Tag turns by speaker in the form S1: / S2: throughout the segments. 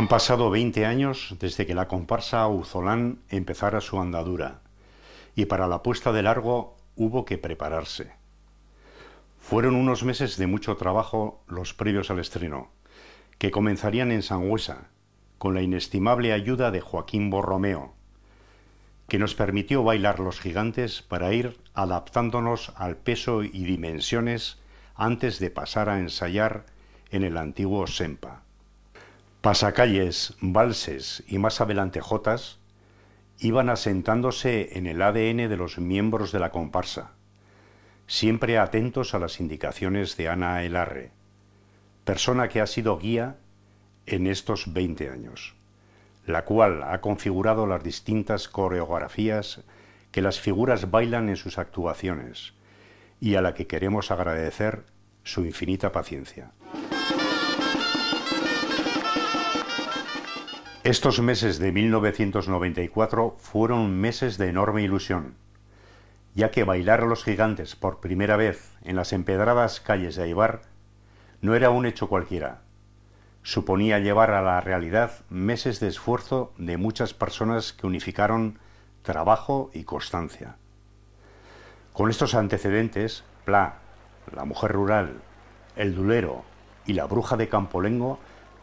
S1: Han pasado 20 años desde que la comparsa Uzolán empezara su andadura, y para la puesta de largo hubo que prepararse. Fueron unos meses de mucho trabajo los previos al estreno, que comenzarían en Sangüesa, con la inestimable ayuda de Joaquín Borromeo, que nos permitió bailar los gigantes para ir adaptándonos al peso y dimensiones antes de pasar a ensayar en el antiguo Sempa. Pasacalles, valses y más adelante jotas iban asentándose en el ADN de los miembros de la comparsa, siempre atentos a las indicaciones de Ana Elarre, persona que ha sido guía en estos 20 años, la cual ha configurado las distintas coreografías que las figuras bailan en sus actuaciones y a la que queremos agradecer su infinita paciencia. Estos meses de 1994 fueron meses de enorme ilusión, ya que bailar a los gigantes por primera vez en las empedradas calles de Aibar no era un hecho cualquiera. Suponía llevar a la realidad meses de esfuerzo de muchas personas que unificaron trabajo y constancia. Con estos antecedentes, Pla, la mujer rural, el dulero y la bruja de Campolengo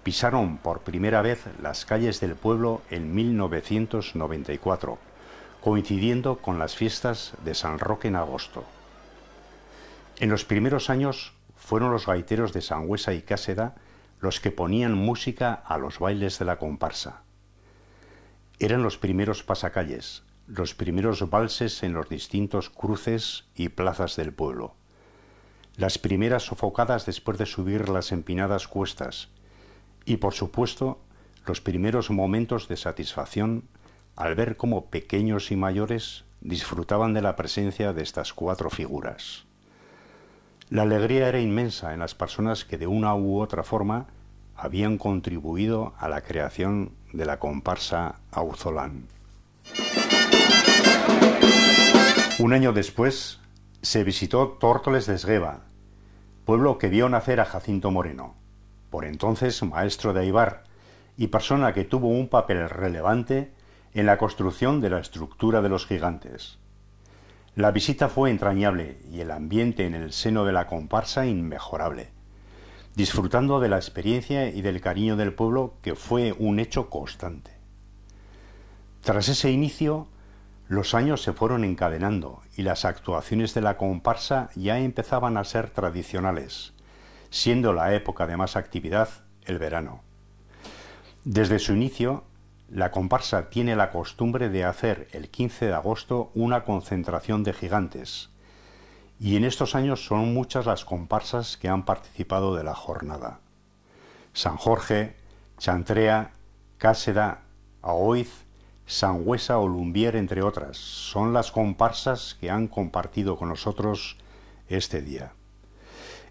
S1: pisaron por primera vez las calles del pueblo en 1994, coincidiendo con las fiestas de San Roque en agosto. En los primeros años fueron los gaiteros de Sangüesa y Cáseda los que ponían música a los bailes de la comparsa. Eran los primeros pasacalles, los primeros valses en los distintos cruces y plazas del pueblo, las primeras sofocadas después de subir las empinadas cuestas, y por supuesto, los primeros momentos de satisfacción al ver cómo pequeños y mayores disfrutaban de la presencia de estas cuatro figuras. La alegría era inmensa en las personas que de una u otra forma habían contribuido a la creación de la comparsa Auzolán. Un año después se visitó Tórtoles de Esgueva, pueblo que vio nacer a Jacinto Moreno por entonces maestro de Aibar, y persona que tuvo un papel relevante en la construcción de la estructura de los gigantes. La visita fue entrañable y el ambiente en el seno de la comparsa inmejorable, disfrutando de la experiencia y del cariño del pueblo que fue un hecho constante. Tras ese inicio, los años se fueron encadenando y las actuaciones de la comparsa ya empezaban a ser tradicionales, siendo la época de más actividad el verano. Desde su inicio, la comparsa tiene la costumbre de hacer el 15 de agosto una concentración de gigantes, y en estos años son muchas las comparsas que han participado de la jornada. San Jorge, Chantrea, Cáseda, Aoiz, Sangüesa o Lumbier, entre otras, son las comparsas que han compartido con nosotros este día.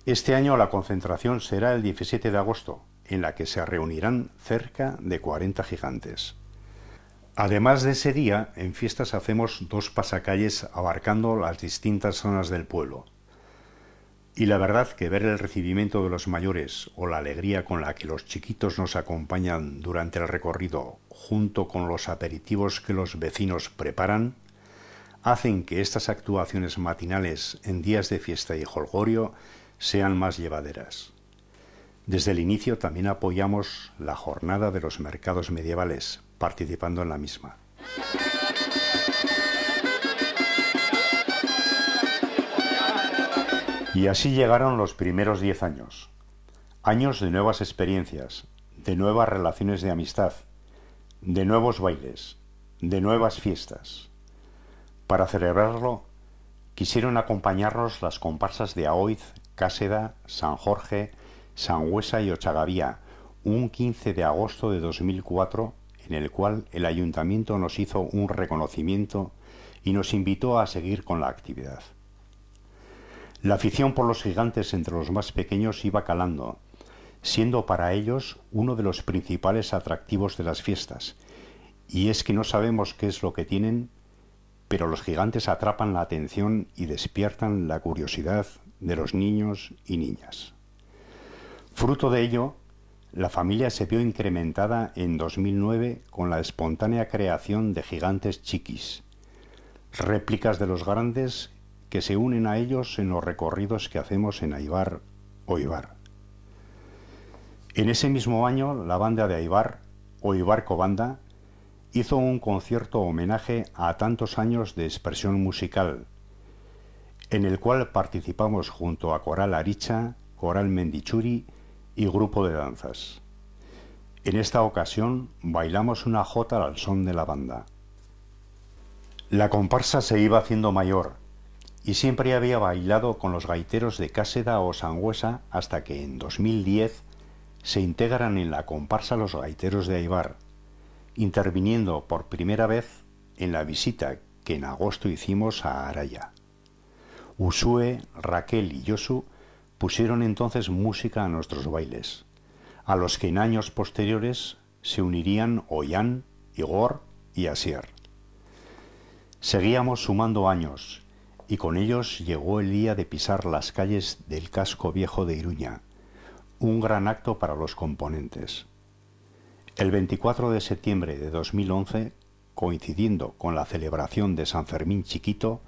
S1: Este año la concentración será el 17 de agosto, en la que se reunirán cerca de 40 gigantes. Además de ese día, en fiestas hacemos dos pasacalles abarcando las distintas zonas del pueblo. Y la verdad que ver el recibimiento de los mayores o la alegría con la que los chiquitos nos acompañan durante el recorrido, junto con los aperitivos que los vecinos preparan, hacen que estas actuaciones matinales en días de fiesta y jolgorio sean más llevaderas. Desde el inicio también apoyamos la jornada de los mercados medievales, participando en la misma. Y así llegaron los primeros 10 años. Años de nuevas experiencias, de nuevas relaciones de amistad, de nuevos bailes, de nuevas fiestas. Para celebrarlo, quisieron acompañarnos las comparsas de Aoiz Cáseda, San Jorge, San Huesa y Ochagavía, un 15 de agosto de 2004, en el cual el ayuntamiento nos hizo un reconocimiento y nos invitó a seguir con la actividad. La afición por los gigantes entre los más pequeños iba calando, siendo para ellos uno de los principales atractivos de las fiestas, y es que no sabemos qué es lo que tienen, pero los gigantes atrapan la atención y despiertan la curiosidad de los niños y niñas. Fruto de ello, la familia se vio incrementada en 2009 con la espontánea creación de gigantes chiquis, réplicas de los grandes que se unen a ellos en los recorridos que hacemos en Aibar o Ibar. En ese mismo año, la banda de Aibar, o Ibarco Banda, hizo un concierto homenaje a tantos años de expresión musical, en el cual participamos junto a Coral Aricha, Coral Mendichuri y grupo de danzas. En esta ocasión bailamos una jota al son de la banda. La comparsa se iba haciendo mayor y siempre había bailado con los gaiteros de Cáseda o Sangüesa hasta que en 2010 se integran en la comparsa los gaiteros de Aibar, interviniendo por primera vez en la visita que en agosto hicimos a Araya. Usue, Raquel y Yosu pusieron entonces música a nuestros bailes, a los que en años posteriores se unirían Ollán, Igor y Asier. Seguíamos sumando años, y con ellos llegó el día de pisar las calles del casco viejo de Iruña, un gran acto para los componentes. El 24 de septiembre de 2011, coincidiendo con la celebración de San Fermín Chiquito,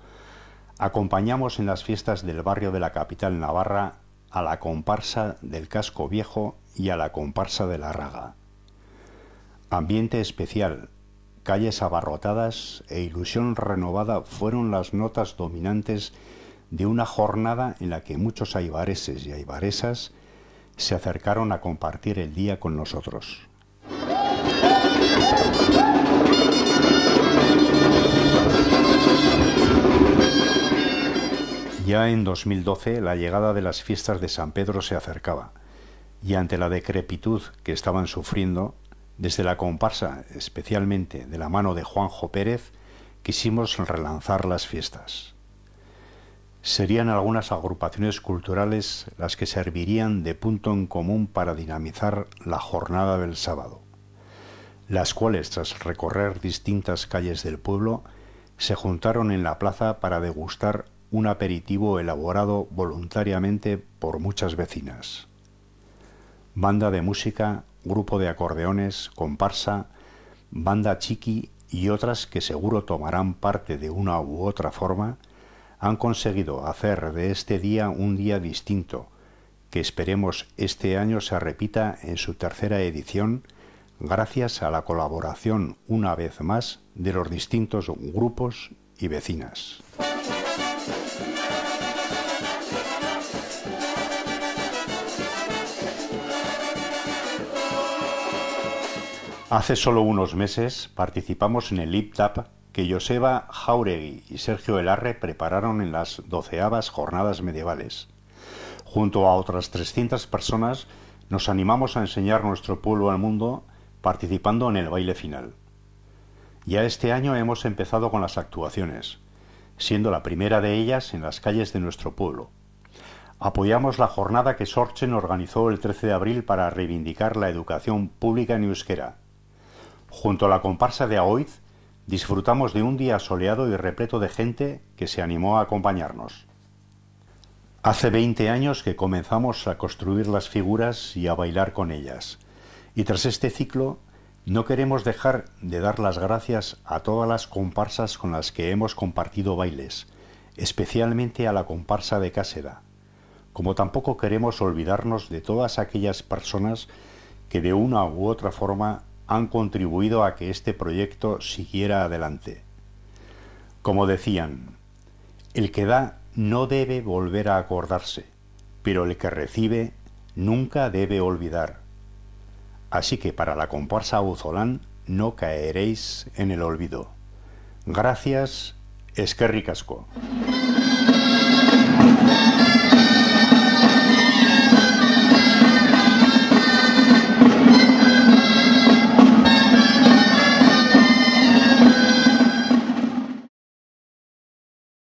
S1: acompañamos en las fiestas del barrio de la capital navarra a la comparsa del casco viejo y a la comparsa de la raga. Ambiente especial, calles abarrotadas e ilusión renovada fueron las notas dominantes de una jornada en la que muchos aibareses y aibaresas se acercaron a compartir el día con nosotros. Ya en 2012 la llegada de las fiestas de San Pedro se acercaba y ante la decrepitud que estaban sufriendo, desde la comparsa, especialmente de la mano de Juanjo Pérez, quisimos relanzar las fiestas. Serían algunas agrupaciones culturales las que servirían de punto en común para dinamizar la jornada del sábado, las cuales tras recorrer distintas calles del pueblo se juntaron en la plaza para degustar un aperitivo elaborado voluntariamente por muchas vecinas. Banda de música, grupo de acordeones, comparsa, banda chiqui y otras que seguro tomarán parte de una u otra forma, han conseguido hacer de este día un día distinto, que esperemos este año se repita en su tercera edición, gracias a la colaboración una vez más de los distintos grupos y vecinas. Hace solo unos meses participamos en el IPTAP que Joseba Jauregui y Sergio Elarre prepararon en las doceavas jornadas medievales. Junto a otras 300 personas nos animamos a enseñar nuestro pueblo al mundo participando en el baile final. Ya este año hemos empezado con las actuaciones, siendo la primera de ellas en las calles de nuestro pueblo. Apoyamos la jornada que Sorchen organizó el 13 de abril para reivindicar la educación pública en euskera. Junto a la comparsa de Aoiz, disfrutamos de un día soleado y repleto de gente que se animó a acompañarnos. Hace 20 años que comenzamos a construir las figuras y a bailar con ellas. Y tras este ciclo, no queremos dejar de dar las gracias a todas las comparsas con las que hemos compartido bailes, especialmente a la comparsa de Cáseda, como tampoco queremos olvidarnos de todas aquellas personas que de una u otra forma han contribuido a que este proyecto siguiera adelante. Como decían, el que da no debe volver a acordarse, pero el que recibe nunca debe olvidar. Así que para la comparsa Uzolán no caeréis en el olvido. Gracias, Esquerri Casco.